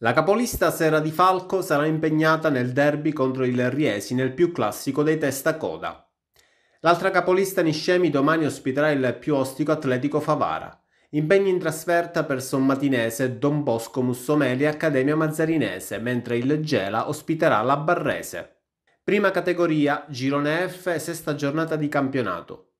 La capolista Sera Di Falco sarà impegnata nel derby contro il Riesi nel più classico dei testa coda. L'altra capolista Niscemi domani ospiterà il più ostico Atletico Favara. Impegni in trasferta per Sommatinese, Don Bosco Mussomeli e Accademia Mazzarinese, mentre il Gela ospiterà la Barrese. Prima categoria, girone F, sesta giornata di campionato.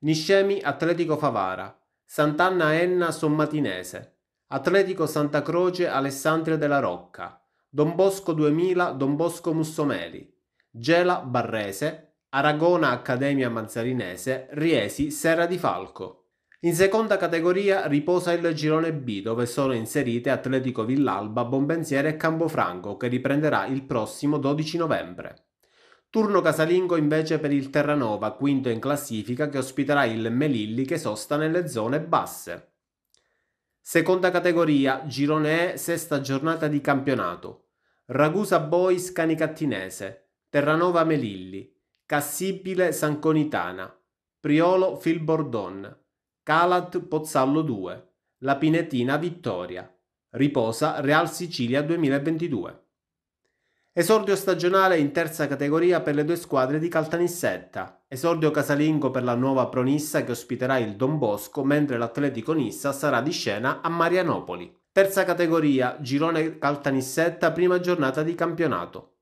Niscemi Atletico Favara, Sant'Anna Enna Sommatinese, Atletico Santa Croce Alessandria della Rocca, Don Bosco 2000 Don Bosco Mussomeli, Gela Barrese, Aragona Accademia Mazzarinese, Riesi Serra di Falco. In seconda categoria riposa il girone B dove sono inserite Atletico Villalba, Bombensiere e Campofranco che riprenderà il prossimo 12 novembre. Turno casalingo invece per il Terranova, quinto in classifica, che ospiterà il Melilli che sosta nelle zone basse. Seconda categoria, girone E, sesta giornata di campionato. Ragusa Boys Canicattinese, Terranova Melilli, Cassibile Sanconitana, Priolo Filbordon, Calat Pozzallo 2, La Pinetina Vittoria. Riposa Real Sicilia 2022. Esordio stagionale in terza categoria per le due squadre di Caltanissetta. Esordio casalingo per la nuova Pronissa che ospiterà il Don Bosco, mentre l'Atletico Nissa sarà di scena a Marianopoli. Terza categoria, girone Caltanissetta, prima giornata di campionato.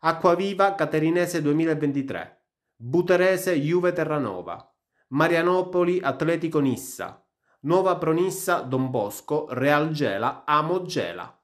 Acquaviva Caterinese 2023. Buterese Juve Terranova. Marianopoli Atletico Nissa. Nuova Pronissa Don Bosco Real Gela Amo Gela.